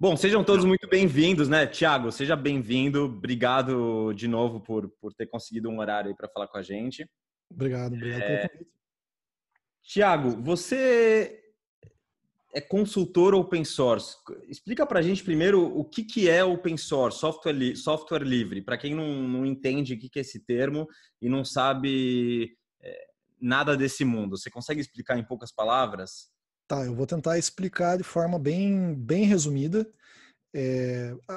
Bom, sejam todos muito bem-vindos, né? Tiago, seja bem-vindo. Obrigado de novo por, por ter conseguido um horário aí para falar com a gente. Obrigado, obrigado pelo é, convite. Tiago, você é consultor open source. Explica para a gente primeiro o que, que é open source, software, li software livre. Para quem não, não entende o que, que é esse termo e não sabe é, nada desse mundo, você consegue explicar em poucas palavras? Tá, eu vou tentar explicar de forma bem, bem resumida. É, a,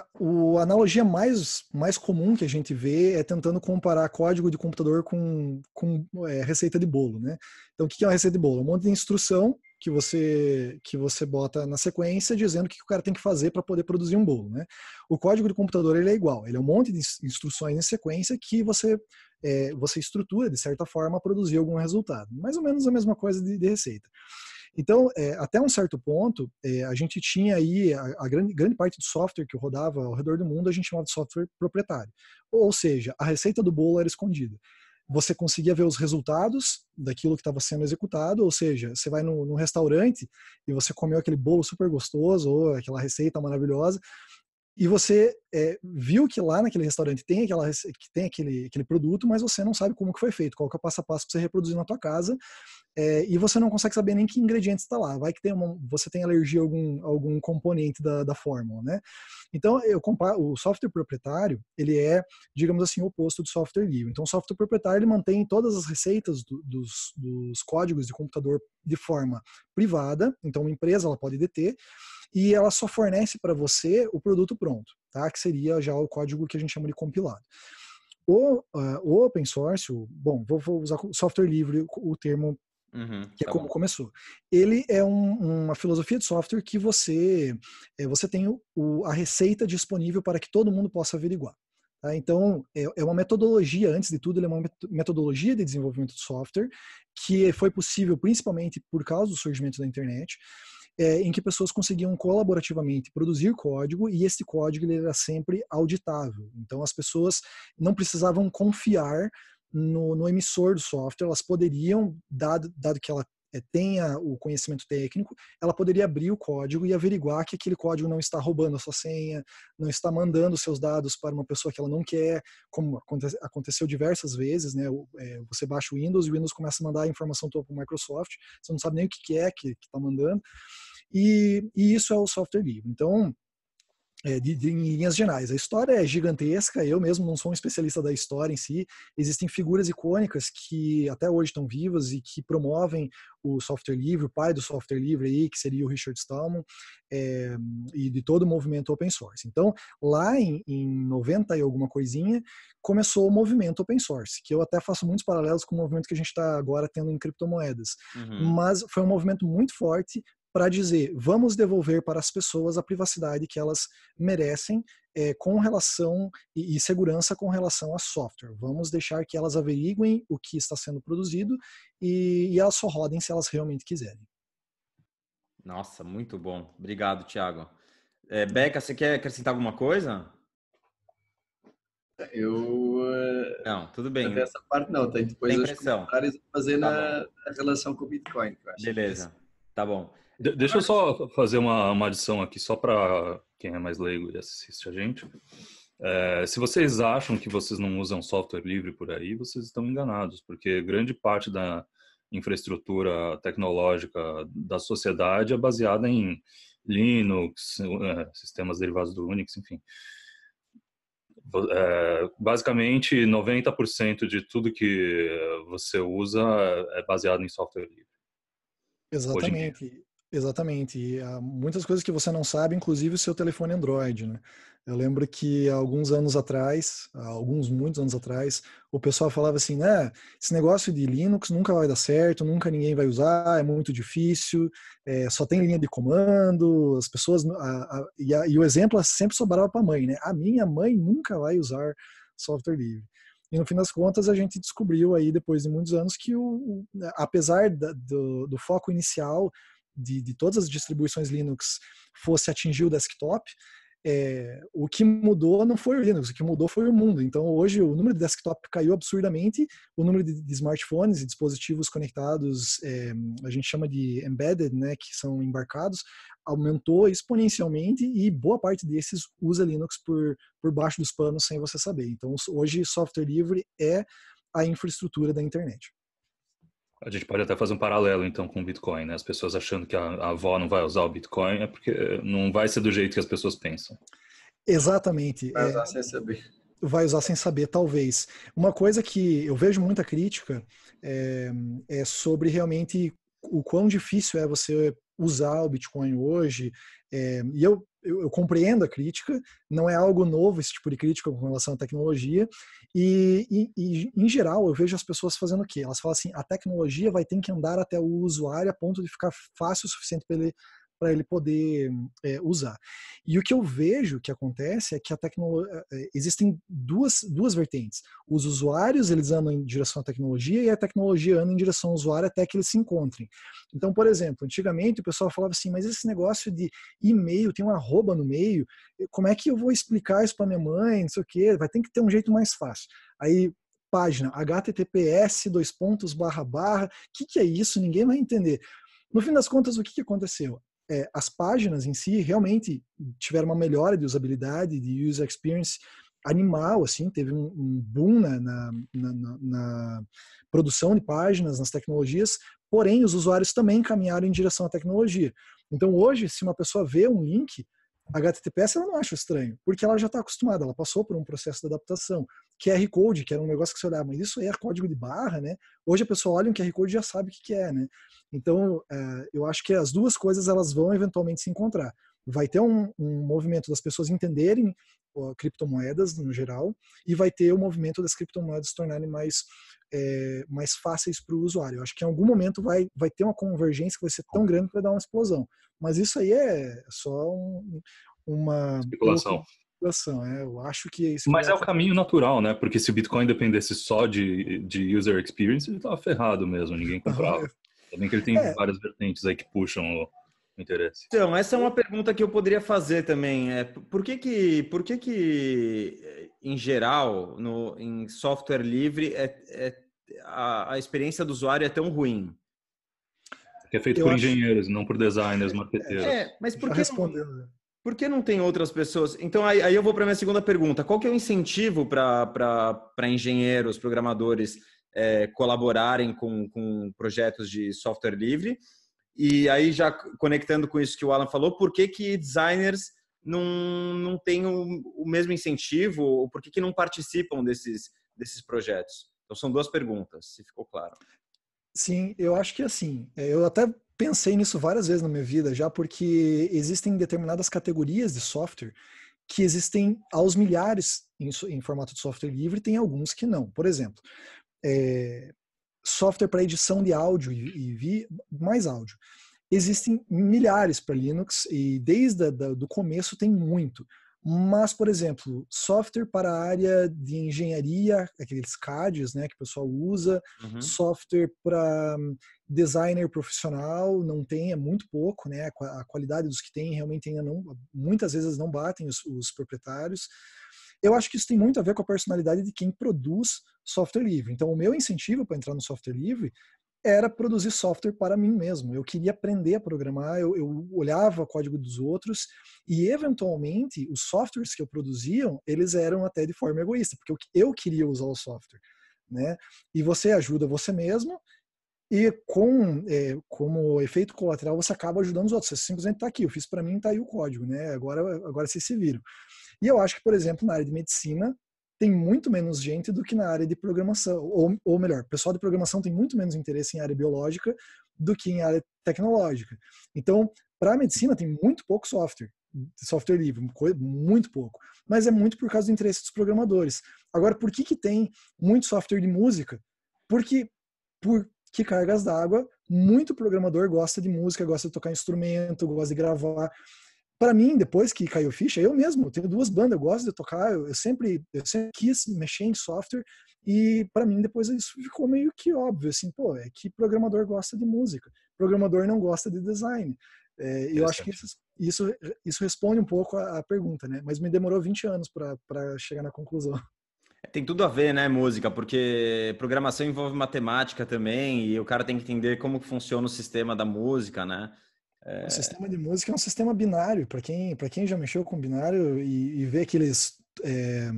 a analogia mais, mais comum que a gente vê é tentando comparar código de computador com, com é, receita de bolo, né? Então, o que é uma receita de bolo? É um monte de instrução que você que você bota na sequência dizendo o que o cara tem que fazer para poder produzir um bolo, né? O código de computador ele é igual, ele é um monte de instruções em sequência que você é, você estrutura de certa forma a produzir algum resultado, mais ou menos a mesma coisa de, de receita. Então, é, até um certo ponto, é, a gente tinha aí a, a, grande, grande parte do software que rodava ao redor do mundo, a gente chamava de software proprietário. Ou seja, a receita do bolo era escondida. Você conseguia ver os resultados daquilo que estava sendo executado, ou seja, você vai num restaurante e você comeu aquele bolo super gostoso ou aquela receita maravilhosa, e você é, viu que lá naquele restaurante tem aquela que tem aquele, aquele produto, mas você não sabe como que foi feito, qual que é o passo a passo para você reproduzir na tua casa, é, e você não consegue saber nem que ingredientes está lá. Vai que tem uma, você tem alergia a algum, algum componente da, da fórmula, né? Então eu comparo o software proprietário, ele é, digamos assim, o oposto do software livre. Então o software proprietário ele mantém todas as receitas do, dos, dos códigos de computador de forma privada, então uma empresa ela pode deter e ela só fornece para você o produto pronto, tá? Que seria já o código que a gente chama de compilado. O, uh, o open source, o, bom, vou, vou, usar software livre o termo uhum, que é tá como bom. começou. Ele é um, uma filosofia de software que você é, você tem o, a receita disponível para que todo mundo possa averiguar. Tá? Então, é, é uma metodologia, antes de tudo, ele é uma metodologia de desenvolvimento de software que foi possível principalmente por causa do surgimento da internet é, em que pessoas conseguiam colaborativamente produzir código e esse código ele era sempre auditável. Então as pessoas não precisavam confiar no, no, emissor do software, elas poderiam, dado, dado que ela é, tenha o conhecimento técnico, ela poderia abrir o código e averiguar que aquele código não está roubando a sua senha, não está mandando seus dados para uma pessoa que ela não quer, como aconteceu diversas vezes, né? É, você baixa o Windows e o Windows começa a mandar a informação toda para o Microsoft, você não sabe nem o que, que é que está mandando. E, e isso é o software livre. Então, é, de, de, em linhas gerais. A história é gigantesca, eu mesmo não sou um especialista da história em si. Existem figuras icônicas que até hoje estão vivas e que promovem o software livre, o pai do software livre aí, que seria o Richard Stallman, é, e de todo o movimento open source. Então, lá em, em 90 e alguma coisinha, começou o movimento open source, que eu até faço muitos paralelos com o movimento que a gente está agora tendo em criptomoedas. Uhum. Mas foi um movimento muito forte, para dizer vamos devolver para as pessoas a privacidade que elas merecem é, com relação e, e, segurança com relação a software. Vamos deixar que elas averiguem o que está sendo produzido e, e elas só rodem se elas realmente quiserem. Nossa, muito bom. Obrigado, Tiago. É, eh, Beca, você quer acrescentar alguma coisa? Eu. Eh, não, tudo bem. Essa parte não, tem depois tem os comentários fazer tá na, na relação com o Bitcoin. É Beleza, tá bom. De deixa eu só fazer uma, uma adição aqui, só para quem é mais leigo e assiste a gente. É, se vocês acham que vocês não usam software livre por aí, vocês estão enganados, porque grande parte da infraestrutura tecnológica da sociedade é baseada em Linux, é, sistemas derivados do Unix, enfim. É, basicamente, 90% de tudo que você usa é baseado em software livre. Exatamente. Exatamente. E há ah, muitas coisas que você não sabe, inclusive o seu telefone Android, né? Eu lembro que há alguns anos atrás, ah, alguns muitos anos atrás, o pessoal falava assim, né, esse negócio de Linux nunca vai dar certo, nunca ninguém vai usar, é muito difícil, é, só tem linha de comando, as pessoas... A, a, e, a, e o exemplo é sempre sobrava para a mãe, né? A minha mãe nunca vai usar software livre. E no fim das contas, a gente descobriu aí, depois de muitos anos, que o, apesar da, do, do foco inicial de, de todas as distribuições Linux fosse atingir o desktop, é, o que mudou não foi o Linux, o que mudou foi o mundo. Então, hoje, o número de desktop caiu absurdamente, o número de, de smartphones e dispositivos conectados, é, a gente chama de embedded, né, que são embarcados, aumentou exponencialmente e boa parte desses usa Linux por, por baixo dos panos sem você saber. Então, hoje, software livre é a infraestrutura da internet. A gente pode até fazer um paralelo então com o Bitcoin, né? As pessoas achando que a, avó não vai usar o Bitcoin é porque eh, não vai ser do jeito que as pessoas pensam. Exatamente. Vai usar é, sem saber. Vai usar sem saber, talvez. Uma coisa que eu vejo muita crítica é, é sobre realmente o quão difícil é você usar o Bitcoin hoje. É, e eu eu, eu, compreendo a crítica, não é algo novo esse tipo de crítica com relação à tecnologia, e, e, e, em geral eu vejo as pessoas fazendo o quê? Elas falam assim: a tecnologia vai ter que andar até o usuário a ponto de ficar fácil o suficiente para ele para ele poder é, usar. E o que eu vejo que acontece é que a tecnologia eh, eh, existem duas, duas vertentes. Os usuários eles andam em direção à tecnologia e a tecnologia anda em direção ao usuário até que eles se encontrem. Então, por exemplo, antigamente o pessoal falava assim, mas esse negócio de e-mail tem um arroba no meio, como é que eu vou explicar isso para minha mãe? Não sei o quê, vai ter que ter um jeito mais fácil. Aí página https dois pontos barra barra, que que é isso? Ninguém vai entender. No fim das contas, o que, que aconteceu? é, as páginas em si realmente tiveram uma melhora de usabilidade, de user experience animal, assim, teve um, um boom na, na, na, na, produção de páginas, nas tecnologias, porém os usuários também caminharam em direção à tecnologia. Então hoje, se uma pessoa vê um link, HTTPS ela não acha estranho, porque ela já está acostumada, ela passou por um processo de adaptação. QR Code, que era um negócio que você olhava, mas isso é código de barra, né? Hoje a pessoa olha um QR Code e já sabe o que, que é, né? Então, é, eu acho que as duas coisas elas vão eventualmente se encontrar. Vai ter um, um movimento das pessoas entenderem criptomoedas no geral e vai ter o movimento das criptomoedas se tornarem mais é, mais fáceis para o usuário. Eu acho que em algum momento vai vai ter uma convergência que vai ser tão grande que vai dar uma explosão. Mas isso aí é só um, uma especulação. especulação é, eu acho que é isso. Mas é o caminho natural, né? Porque se o Bitcoin dependesse só de, de user experience, ele estava ferrado mesmo, ninguém comprava. Também que ele tem é. várias vertentes aí que puxam o interesse? Então, essa é uma pergunta que eu poderia fazer também. É, por que que, por que, que eh, em geral, no, em software livre, é, é a, a, experiência do usuário é tão ruim? Porque é feito eu por acho... engenheiros, não por designers, marqueteiros. É, mas por que, não, né? por que não tem outras pessoas? Então, aí, aí eu vou para minha segunda pergunta. Qual que é o incentivo para engenheiros, programadores é, colaborarem com, com projetos de software livre? E aí, já conectando com isso que o Alan falou, por que, que designers não, não têm o, o mesmo incentivo, ou por que, que não participam desses, desses projetos? Então, são duas perguntas, se ficou claro. Sim, eu acho que assim, é, eu até pensei nisso várias vezes na minha vida já, porque existem determinadas categorias de software que existem aos milhares em, em formato de software livre, tem alguns que não. Por exemplo, é, software para edição de áudio e, vi mais áudio. Existem milhares para Linux e desde o começo tem muito. Mas, por exemplo, software para a área de engenharia, aqueles CADs né, que o pessoal usa, uhum. software para hum, designer profissional, não tem, é muito pouco, né? A qualidade dos que tem realmente ainda não, muitas vezes não batem os, os proprietários. Eu acho que isso tem muito a ver com a personalidade de quem produz software livre. Então, o meu incentivo para entrar no software livre era produzir software para mim mesmo. Eu queria aprender a programar, eu, eu olhava o código dos outros e, eventualmente, os softwares que eu produziam, eles eram até de forma egoísta, porque eu, eu queria usar o software. Né? E você ajuda você mesmo e com é, como efeito colateral você acaba ajudando os outros. Você simplesmente está aqui, eu fiz para mim, está aí o código, né? Agora, agora vocês se viram. E eu acho que, por exemplo, na área de medicina, tem muito menos gente do que na área de programação. Ou, ou melhor, o pessoal de programação tem muito menos interesse em área biológica do que em área tecnológica. Então, para a medicina, tem muito pouco software, software livre, muito pouco. Mas é muito por causa do interesse dos programadores. Agora, por que, que tem muito software de música? Porque, por que cargas d'água, muito programador gosta de música, gosta de tocar instrumento, gosta de gravar para mim, depois que caiu ficha, eu mesmo, eu tenho duas bandas, eu gosto de tocar, eu, sempre, eu sempre quis mexer em software e para mim depois isso ficou meio que óbvio, assim, pô, é que programador gosta de música, programador não gosta de design. É, eu acho que isso, isso, isso responde um pouco a, a pergunta, né? Mas me demorou 20 anos para chegar na conclusão. É, tem tudo a ver, né, música, porque programação envolve matemática também, e o cara tem que entender como funciona o sistema da música, né? É... O sistema de música é um sistema binário. Para quem, quem já mexeu com binário e, e vê aqueles. É,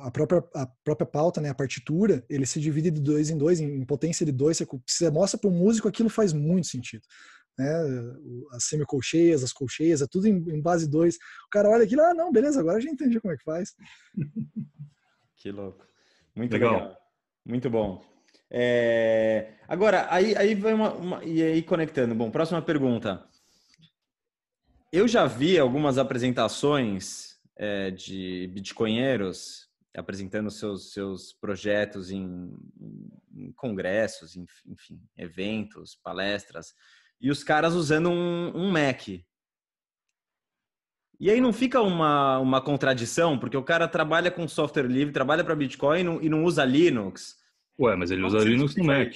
a, própria, a própria pauta, né, a partitura, ele se divide de dois em dois, em potência de dois. Você, você mostra para o músico, aquilo faz muito sentido. Né? As semicolcheias, as colcheias, é tudo em, em base dois. O cara olha aquilo, ah, não, beleza, agora já entendi como é que faz. que louco. Muito legal. legal. Muito bom. É... Agora, aí, aí vai uma, uma, E aí conectando. Bom, próxima pergunta. Eu já vi algumas apresentações é, de bitcoinheiros apresentando seus, seus projetos em, em congressos, em, enfim, eventos, palestras, e os caras usando um, um Mac. E aí não fica uma, uma contradição, porque o cara trabalha com software livre, trabalha para Bitcoin e não, e não usa Linux. Ué, mas ele usa Linux no Mac.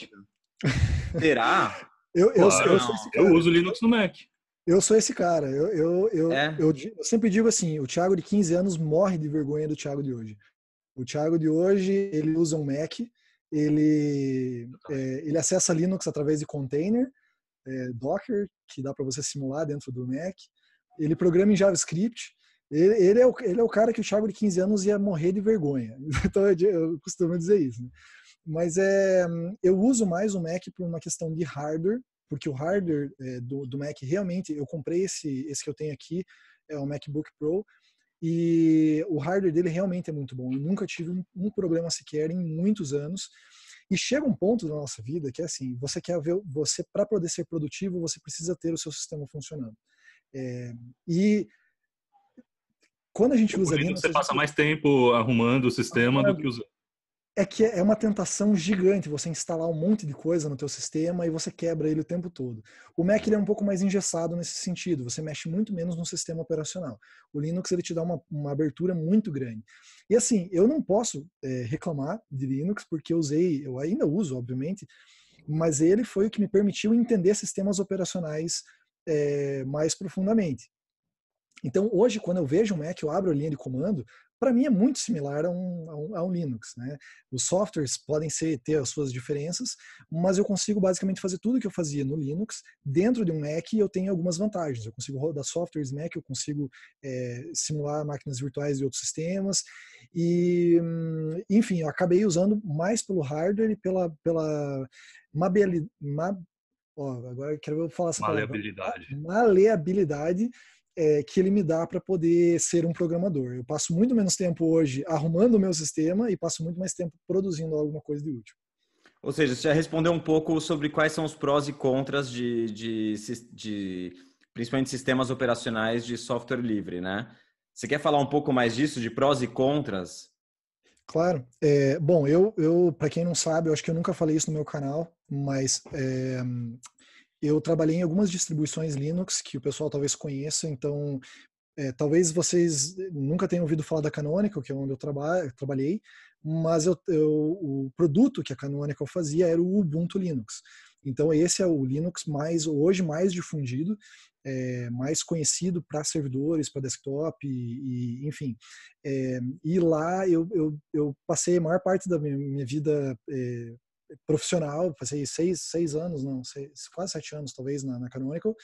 Será? Eu, eu, claro, eu, eu, uso Linux no Mac. Eu sou esse cara. Eu, eu, eu, é. eu, sempre digo assim: o Thiago de 15 anos morre de vergonha do Thiago de hoje. O Thiago de hoje, ele usa um Mac, ele, é, ele acessa Linux através de container, é, Docker, que dá para você simular dentro do Mac. Ele programa em JavaScript. Ele, ele, é o, ele é o cara que o Thiago de 15 anos ia morrer de vergonha. Então eu, eu costumo dizer isso. Né? Mas é, eu uso mais o Mac por uma questão de hardware, porque o hardware é, do, do Mac realmente, eu comprei esse, esse que eu tenho aqui, é o MacBook Pro, e o hardware dele realmente é muito bom. Eu nunca tive um, um problema sequer em muitos anos. E chega um ponto da nossa vida que é assim, você quer ver, você para poder ser produtivo, você precisa ter o seu sistema funcionando. É, e quando a gente usa Linux, você passa mais tempo arrumando o sistema do que usando é que é uma tentação gigante você instalar um monte de coisa no teu sistema e você quebra ele o tempo todo. O Mac ele é um pouco mais engessado nesse sentido, você mexe muito menos no sistema operacional. O Linux ele te dá uma, uma abertura muito grande. E assim, eu não posso é, reclamar de Linux porque eu usei, eu ainda uso, obviamente, mas ele foi o que me permitiu entender sistemas operacionais é, mais profundamente. Então, hoje, quando eu vejo um Mac, eu abro a linha de comando, para mim é muito similar a um, a um, a um Linux. Né? Os softwares podem ser, ter as suas diferenças, mas eu consigo basicamente fazer tudo que eu fazia no Linux dentro de um Mac e eu tenho algumas vantagens. Eu consigo rodar softwares Mac, eu consigo é, simular máquinas virtuais de outros sistemas e, hum, enfim, eu acabei usando mais pelo hardware e pela, pela mabilidade, ma, ó, agora eu quero falar essa maleabilidade. palavra. Maleabilidade é, que ele me dá para poder ser um programador. Eu passo muito menos tempo hoje arrumando o meu sistema e passo muito mais tempo produzindo alguma coisa de útil. Ou seja, você já respondeu um pouco sobre quais são os prós e contras de, de, de principalmente sistemas operacionais de software livre, né? Você quer falar um pouco mais disso, de prós e contras? Claro. É, bom, eu, eu para quem não sabe, eu acho que eu nunca falei isso no meu canal, mas é, eu trabalhei em algumas distribuições Linux que o pessoal talvez conheça, então é, talvez vocês nunca tenham ouvido falar da Canonical, que é onde eu traba trabalhei, mas eu, eu, o produto que a Canonical fazia era o Ubuntu Linux. Então esse é o Linux mais hoje mais difundido, é, mais conhecido para servidores, para desktop, e, e enfim. É, e lá eu, eu, eu, passei a maior parte da minha, minha vida é, profissional, passei seis, seis anos, não, seis, quase sete anos talvez na, na Canonical,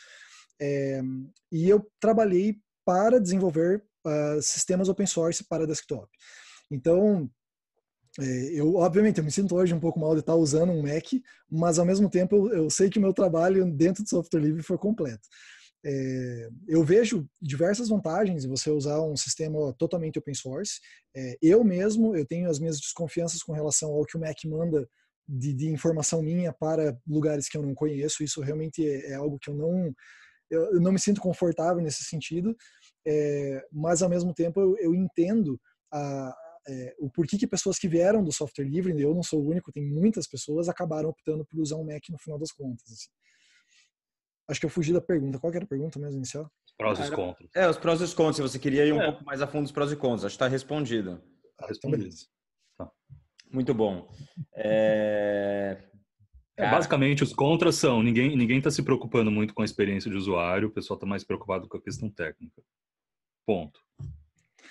é, e eu trabalhei para desenvolver uh, sistemas open source para desktop. Então, eh, eu obviamente eu me sinto hoje um pouco mal de estar usando um Mac, mas ao mesmo tempo eu, eu sei que o meu trabalho dentro do software livre foi completo. É, eu vejo diversas vantagens de você usar um sistema totalmente open source. É, eu mesmo eu tenho as minhas desconfianças com relação ao que o Mac manda de, de, informação minha para lugares que eu não conheço. Isso realmente é, é algo que eu não eu, não me sinto confortável nesse sentido. É, mas ao mesmo tempo eu, eu entendo a, é, o porquê que pessoas que vieram do software livre, eu não sou o único, tem muitas pessoas, acabaram optando por usar um Mac no final das contas. Assim. Acho que eu fugi da pergunta. Qual era a pergunta mesmo inicial? Os prós e os contras. É, os prós e os contras. Se você queria ir um é. pouco mais a fundo dos prós e contras, acho que está respondido. Tá respondido. Ah, então, beleza. Muito bom. É... é basicamente, os contras são: ninguém ninguém está se preocupando muito com a experiência de usuário, o pessoal está mais preocupado com a questão técnica. Ponto.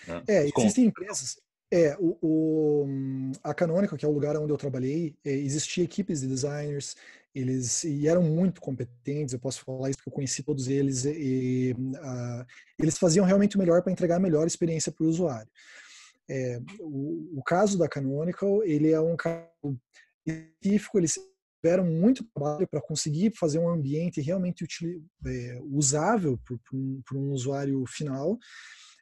Né? É, existem empresas. É, o, o, a Canonical, que é o lugar onde eu trabalhei, é, existia equipes de designers, eles e eram muito competentes, eu posso falar isso porque eu conheci todos eles, e, e ah, eles faziam realmente o melhor para entregar a melhor experiência para o usuário. É, o, o, caso da Canonical, ele é um caso específico, eles tiveram muito trabalho para conseguir fazer um ambiente realmente util, é, usável para um, um, usuário final,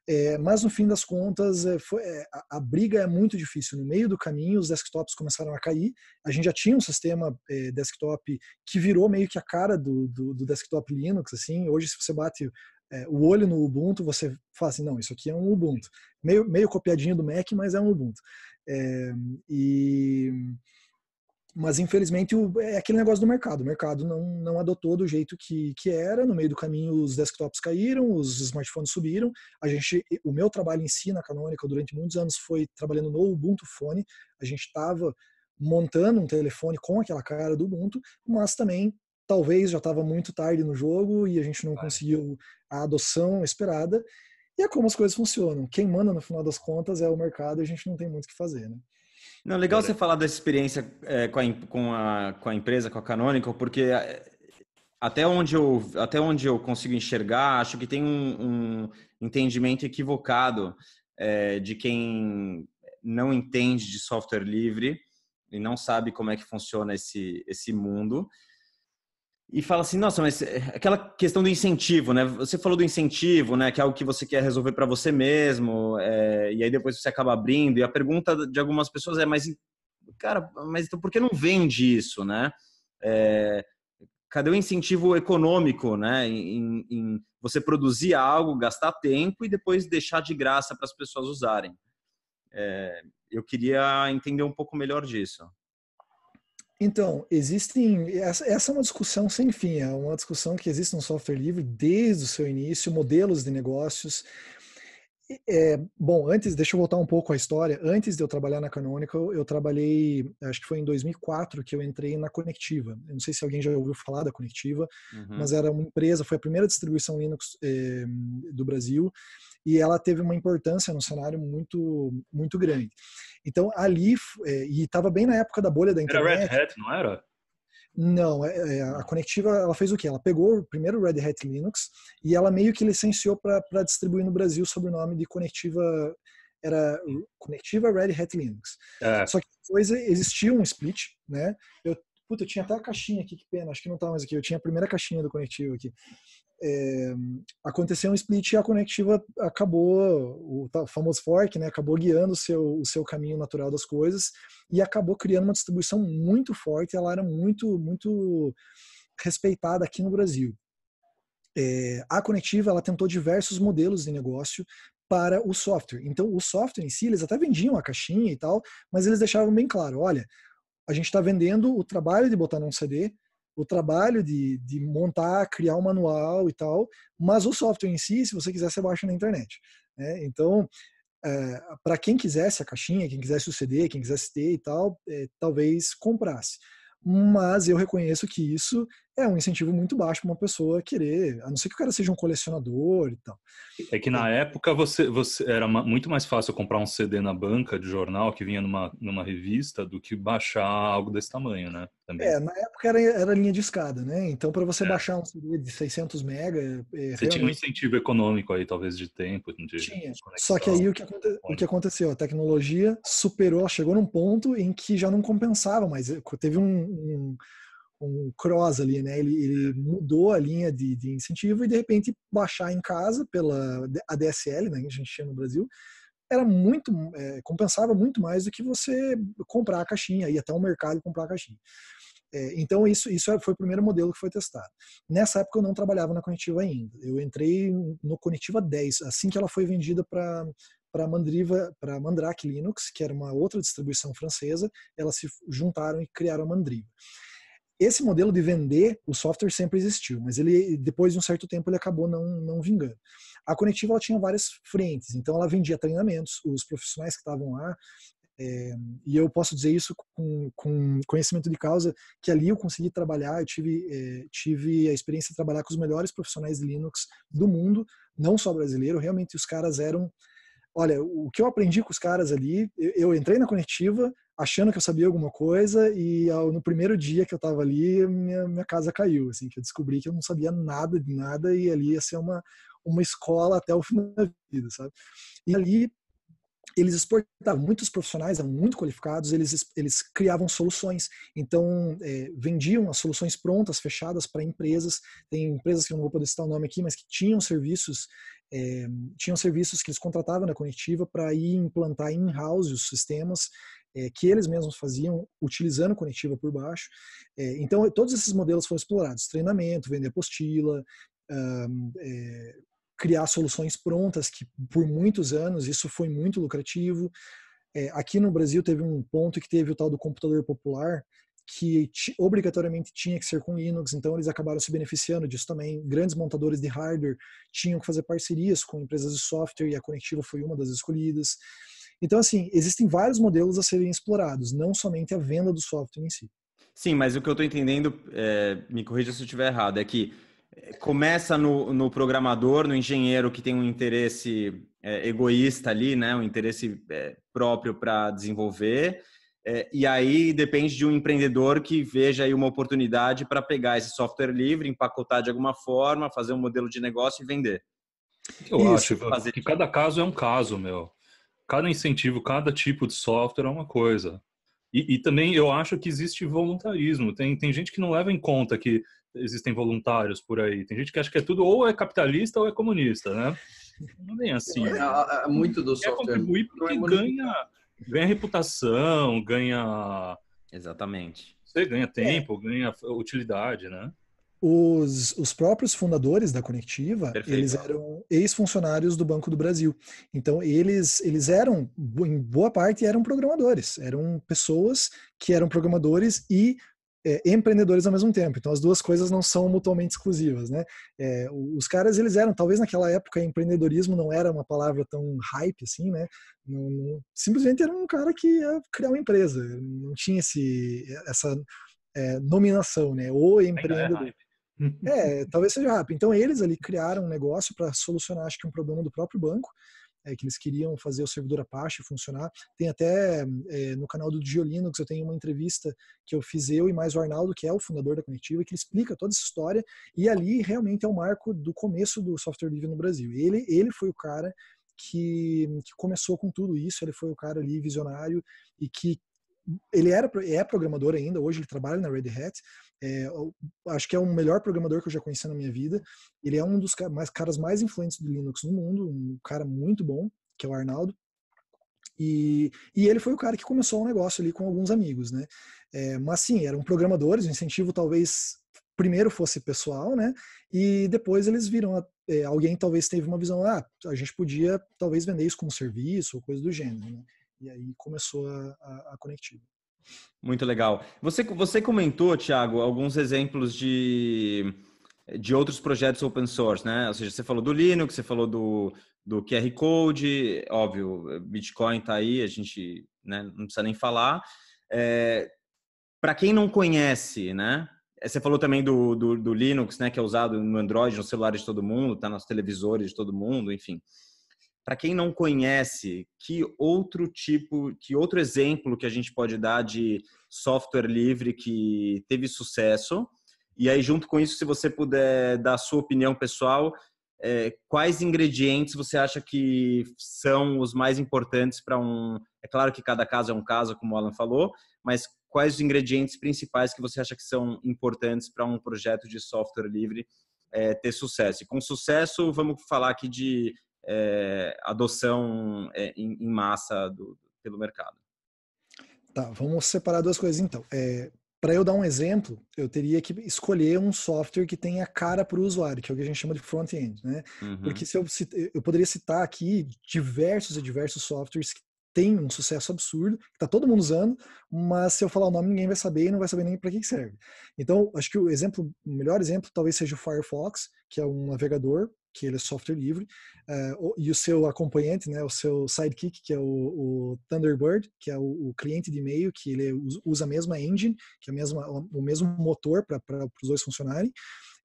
é, mas no fim das contas, é, foi, é, a, a, briga é muito difícil. No meio do caminho, os desktops começaram a cair. A gente já tinha um sistema é, desktop que virou meio que a cara do, do, do desktop Linux. Assim, hoje, se você bate é, o olho no Ubuntu, você fala assim, não, isso aqui é um Ubuntu. Meio, meio copiadinho do Mac, mas é um Ubuntu. É, e, mas, infelizmente, o, é aquele negócio do mercado. O mercado não, não adotou do jeito que, que era. No meio do caminho, os desktops caíram, os smartphones subiram. A gente, o meu trabalho em si, na Canonical, durante muitos anos, foi trabalhando no Ubuntu Fone. A gente estava montando um telefone com aquela cara do Ubuntu, mas também talvez já estava muito tarde no jogo e a gente não conseguiu a adoção esperada. E é como as coisas funcionam. Quem manda no final das contas é o mercado e a gente não tem muito o que fazer, né? Não, legal você falar dessa experiência é, com, a, com, a, com a empresa, com a Canonical, porque é, até onde eu, até onde eu consigo enxergar, acho que tem um, um entendimento equivocado é, de quem não entende de software livre e não sabe como é que funciona esse, esse mundo e fala assim, nossa, mas eh, aquela questão do incentivo, né? Você falou do incentivo, né? Que é algo que você quer resolver para você mesmo, é, e aí depois você acaba abrindo. E a pergunta de algumas pessoas é, mas cara, mas então por que não vende isso, né? É, cadê o incentivo econômico, né? Em, em você produzir algo, gastar tempo e depois deixar de graça para as pessoas usarem. É, eu queria entender um pouco melhor disso. Então, existem. Essa, essa, é uma discussão sem fim, é uma discussão que existe no software livre desde o seu início, modelos de negócios, é, bom, antes, deixa eu voltar um pouco à história. Antes de eu trabalhar na Canonical, eu trabalhei, acho que foi em 2004 que eu entrei na Conectiva. Eu não sei se alguém já ouviu falar da Conectiva, uhum. mas era uma empresa, foi a primeira distribuição Linux eh, do Brasil e ela teve uma importância no cenário muito, muito grande. Então, ali, eh, e estava bem na época da bolha da internet. Era Red Hat, não era? Não, é, é, a Conectiva ela fez o quê? Ela pegou o primeiro Red Hat Linux e ela meio que licenciou para distribuir no Brasil sob o nome de Conectiva era Conectiva Red Hat Linux. É. Só que depois existia um split, né? Eu, puta, eu tinha até a caixinha aqui, que pena, acho que não tá mais aqui. Eu tinha a primeira caixinha do Conectiva aqui é, aconteceu um split e a conectiva acabou, o famoso fork, né, acabou guiando o seu, o seu caminho natural das coisas e acabou criando uma distribuição muito forte. Ela era muito, muito respeitada aqui no Brasil. É, a conectiva ela tentou diversos modelos de negócio para o software. Então, o software em si, eles até vendiam a caixinha e tal, mas eles deixavam bem claro: olha, a gente está vendendo o trabalho de botar num CD, o trabalho de, de montar, criar um manual e tal, mas o software em si, se você quiser, você baixa na internet. Né? Então, é, para quem quisesse a caixinha, quem quisesse o CD, quem quisesse ter e tal, é, talvez comprasse. Mas eu reconheço que isso é um incentivo muito baixo para uma pessoa querer, a não ser que o cara seja um colecionador e tal. É que na é. época você, você era muito mais fácil comprar um CD na banca de jornal que vinha numa, numa revista do que baixar algo desse tamanho, né? Também. É, na época era, era linha de escada, né? Então para você é. baixar um CD de 600 mega... É, você realmente... tinha um incentivo econômico aí, talvez, de tempo. De tinha, só que aí o que, aconte... o que aconteceu? A tecnologia superou, chegou num ponto em que já não compensava mais. Teve um, um com o Cross ali, né? Ele, ele mudou a linha de, de, incentivo e de repente baixar em casa pela ADSL, né? Que a gente chama no Brasil, era muito é, compensava muito mais do que você comprar a caixinha, ir até o mercado e comprar a caixinha. É, então isso isso foi o primeiro modelo que foi testado. Nessa época eu não trabalhava na Conectiva ainda. Eu entrei no Conectiva 10 assim que ela foi vendida para para Mandriva, para Mandrake Linux, que era uma outra distribuição francesa, elas se juntaram e criaram a Mandriva esse modelo de vender o software sempre existiu, mas ele depois de um certo tempo ele acabou não, não vingando. A Conectiva ela tinha várias frentes, então ela vendia treinamentos, os profissionais que estavam lá, é, e eu posso dizer isso com, com, conhecimento de causa, que ali eu consegui trabalhar, eu tive, é, tive a experiência de trabalhar com os melhores profissionais de Linux do mundo, não só brasileiro, realmente os caras eram olha, o que eu aprendi com os caras ali, eu, eu entrei na conectiva achando que eu sabia alguma coisa e ao, no primeiro dia que eu estava ali, minha, minha, casa caiu, assim, que eu descobri que eu não sabia nada de nada e ali ia ser uma, uma escola até o fim da vida, sabe? E ali eles exportavam muitos profissionais eram muito qualificados eles eles criavam soluções então é, vendiam as soluções prontas fechadas para empresas tem empresas que eu não vou poder citar o nome aqui mas que tinham serviços é, tinham serviços que eles contratavam na Conectiva para ir implantar in-house os sistemas é, que eles mesmos faziam, utilizando Conectiva por baixo. É, então, todos esses modelos foram explorados: treinamento, vender apostila, um, criar soluções prontas, que por muitos anos isso foi muito lucrativo. aqui no Brasil teve um ponto que teve o tal do computador popular, que obrigatoriamente tinha que ser com Linux, então eles acabaram se beneficiando disso também. Grandes montadores de hardware tinham que fazer parcerias com empresas de software e a Conectiva foi uma das escolhidas. Então, assim, existem vários modelos a serem explorados, não somente a venda do software em si. Sim, mas o que eu estou entendendo, é, me corrija se eu estiver errado, é que é, começa no, no, programador, no engenheiro que tem um interesse é, egoísta ali, né, um interesse é, próprio para desenvolver, é, e aí depende de um empreendedor que veja aí uma oportunidade para pegar esse software livre, empacotar de alguma forma, fazer um modelo de negócio e vender. Eu Isso, acho fazer... que cada caso é um caso, meu. Cada incentivo, cada tipo de software é uma coisa. E, e, também eu acho que existe voluntarismo. Tem, tem gente que não leva em conta que existem voluntários por aí. Tem gente que acha que é tudo ou é capitalista ou é comunista, né? Não é assim. Né? É, é, é muito do quer software. Contribuir porque é ganha ganha reputação, ganha. Exatamente. Você ganha é. tempo, é. ganha utilidade, né? Os, os próprios fundadores da Conectiva, Perfeito. eles eram ex-funcionários do Banco do Brasil. Então, eles, eles eram, em boa parte, eram programadores. Eram pessoas que eram programadores e é, empreendedores ao mesmo tempo. Então as duas coisas não são mutuamente exclusivas, né? É, os caras eles eram, talvez naquela época empreendedorismo não era uma palavra tão hype assim, né? Não, não, simplesmente era um cara que ia criar uma empresa, não tinha esse essa é, nominação, né? O empreendedor. É, talvez seja rápido. Então eles ali criaram um negócio para solucionar acho que um problema do próprio banco é, que eles queriam fazer o servidor Apache funcionar. Tem até é, no canal do Diolinux, eu tenho uma entrevista que eu fiz eu e mais o Arnaldo, que é o fundador da Conectiva, que ele explica toda essa história e ali realmente é o marco do começo do software livre no Brasil. Ele, ele foi o cara que, que começou com tudo isso, ele foi o cara ali visionário e que ele era, é programador ainda, hoje ele trabalha na Red Hat, é, acho que é o melhor programador que eu já conheci na minha vida. Ele é um dos mais, caras mais influentes do Linux no mundo, um cara muito bom, que é o Arnaldo. E, e ele foi o cara que começou o um negócio ali com alguns amigos, né? É, mas sim, eram programadores, o incentivo talvez primeiro fosse pessoal, né? E depois eles viram, é, alguém talvez teve uma visão, ah, a gente podia talvez vender isso como serviço ou coisa do gênero, né? E aí começou a, a, a Conectiva. Muito legal. Você, você comentou, Thiago, alguns exemplos de, de outros projetos open source, né? Ou seja, você falou do Linux, você falou do, do QR Code, óbvio, Bitcoin está aí, a gente né, não precisa nem falar. É, Para quem não conhece, né? Você falou também do, do, do, Linux, né? Que é usado no Android, no celular de todo mundo, está nos televisores de todo mundo, enfim para quem não conhece, que outro tipo, que outro exemplo que a gente pode dar de software livre que teve sucesso? E aí, junto com isso, se você puder dar a sua opinião pessoal, é, quais ingredientes você acha que são os mais importantes para um. É claro que cada caso é um caso, como o Alan falou, mas quais os ingredientes principais que você acha que são importantes para um projeto de software livre é, ter sucesso? E com sucesso, vamos falar aqui de é, adoção é, em, em, massa do, pelo mercado. Tá, vamos separar duas coisas então. É, para eu dar um exemplo, eu teria que escolher um software que tenha cara para o usuário, que é o que a gente chama de front-end, né? Uhum. Porque se eu, eu poderia citar aqui diversos e diversos softwares que têm um sucesso absurdo, que está todo mundo usando, mas se eu falar o nome ninguém vai saber e não vai saber nem para que serve. Então, acho que o exemplo, o melhor exemplo talvez seja o Firefox, que é um navegador que ele é software livre, eh, e o seu acompanhante, né, o seu sidekick, que é o, o Thunderbird, que é o, o cliente de e-mail, que ele usa a mesma engine, que é a mesma, o mesmo motor para os dois funcionarem.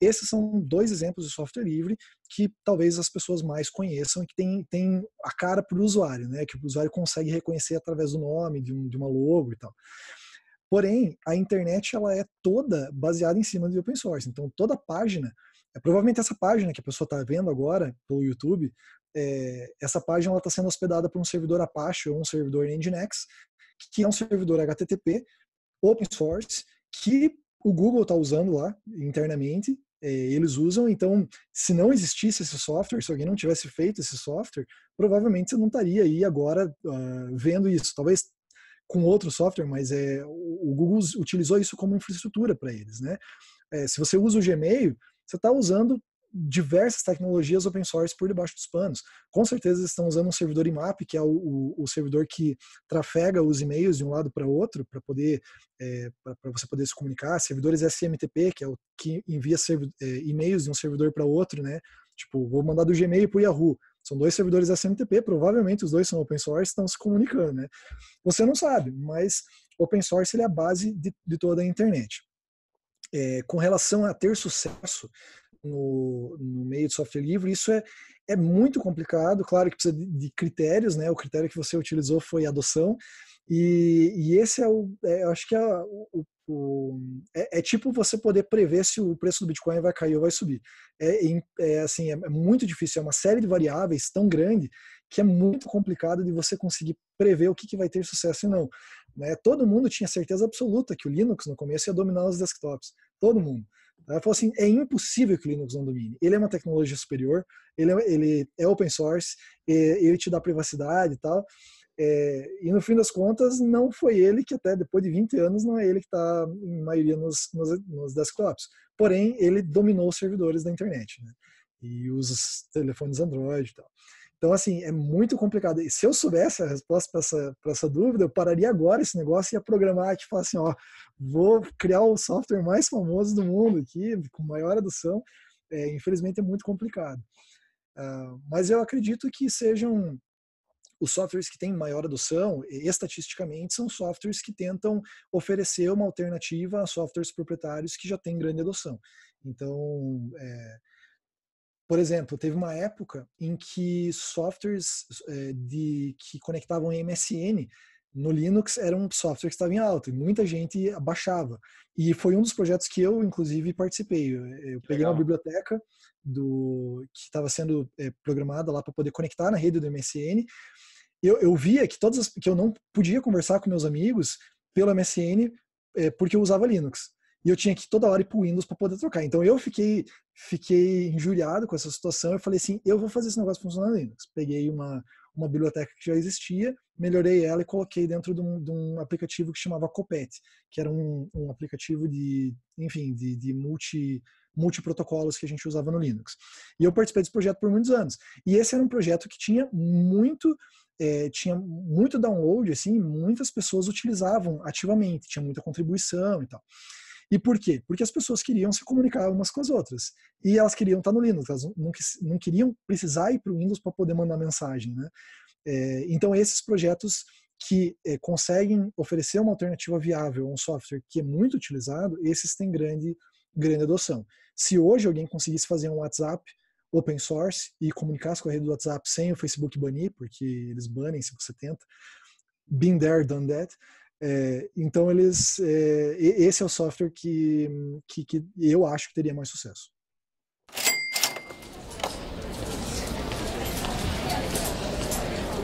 Esses são dois exemplos de software livre que talvez as pessoas mais conheçam e que tem, tem a cara para o usuário, né, que o usuário consegue reconhecer através do nome, de, um, de uma logo e tal. Porém, a internet ela é toda baseada em cima de open source, então toda página é, provavelmente essa página que a pessoa está vendo agora pelo YouTube, é, essa página está sendo hospedada por um servidor Apache ou um servidor Nginx, que é um servidor HTTP open source que o Google está usando lá internamente. É, eles usam, então, se não existisse esse software, se alguém não tivesse feito esse software, provavelmente você não estaria aí agora uh, vendo isso. Talvez com outro software, mas é, o Google utilizou isso como infraestrutura para eles, né? É, se você usa o Gmail, você está usando diversas tecnologias open source por debaixo dos panos. Com certeza eles estão usando um servidor IMAP, que é o, o, o servidor que trafega os e-mails de um lado para outro para poder é, para você poder se comunicar. Servidores SMTP, que é o que envia é, e-mails de um servidor para outro, né? Tipo, vou mandar do Gmail para o Yahoo. São dois servidores SMTP, provavelmente os dois são open source, estão se comunicando, né? Você não sabe, mas open source ele é a base de, de toda a internet. É, com relação a ter sucesso no, no, meio de software livre, isso é, é muito complicado. Claro que precisa de, de critérios, né? O critério que você utilizou foi adoção. E, e esse é o. É, acho que é, o, o é, é, tipo você poder prever se o preço do Bitcoin vai cair ou vai subir. É, é, é assim, é, é muito difícil. É uma série de variáveis tão grande que é muito complicado de você conseguir prever o que, que vai ter sucesso e não. Né? Todo mundo tinha certeza absoluta que o Linux no começo ia dominar os desktops. Todo mundo. Ela falou assim, é impossível que o Linux não domine. Ele é uma tecnologia superior, ele é, ele é open source, ele te dá privacidade e tal. É, e no fim das contas, não foi ele que até depois de 20 anos, não é ele que está em maioria nos, nos, nos, desktops. Porém, ele dominou os servidores da internet, né? E os telefones Android e tal. Então, assim, é muito complicado. E se eu soubesse a resposta para essa, essa dúvida, eu pararia agora esse negócio e ia programar, tipo assim, ó, vou criar o software mais famoso do mundo aqui, com maior adoção. É, infelizmente é muito complicado. Uh, mas eu acredito que sejam os softwares que têm maior adoção, estatisticamente, são softwares que tentam oferecer uma alternativa a softwares proprietários que já têm grande adoção. Então, é, por exemplo, teve uma época em que softwares é, de, que conectavam em MSN no Linux era um software que estava em alta e muita gente baixava. E foi um dos projetos que eu, inclusive, participei. Eu, eu peguei uma biblioteca do que estava sendo é, programada lá para poder conectar na rede do MSN. Eu, eu via que todas as, que eu não podia conversar com meus amigos pelo MSN é, eh, porque eu usava Linux. E eu tinha que toda hora ir pro Windows para poder trocar. Então eu fiquei fiquei injuriado com essa situação. Eu falei assim, eu vou fazer esse negócio funcionar no Linux. Peguei uma uma biblioteca que já existia, melhorei ela e coloquei dentro de um, de um aplicativo que chamava Copet, que era um, um aplicativo de, enfim, de, de multi multiprotocolos que a gente usava no Linux. E eu participei desse projeto por muitos anos. E esse era um projeto que tinha muito é, tinha muito download, assim, muitas pessoas utilizavam ativamente, tinha muita contribuição e tal. E por quê? Porque as pessoas queriam se comunicar umas com as outras. E elas queriam estar no Linux, elas não, não queriam precisar ir para o Windows para poder mandar mensagem. Né? É, então, esses projetos que é, conseguem oferecer uma alternativa viável a um software que é muito utilizado, esses têm grande, grande adoção. Se hoje alguém conseguisse fazer um WhatsApp open source e comunicasse com a rede do WhatsApp sem o Facebook banir, porque eles banem se você tenta, been there, done that, é, então eles, é, esse é o software que, que, que eu acho que teria mais sucesso.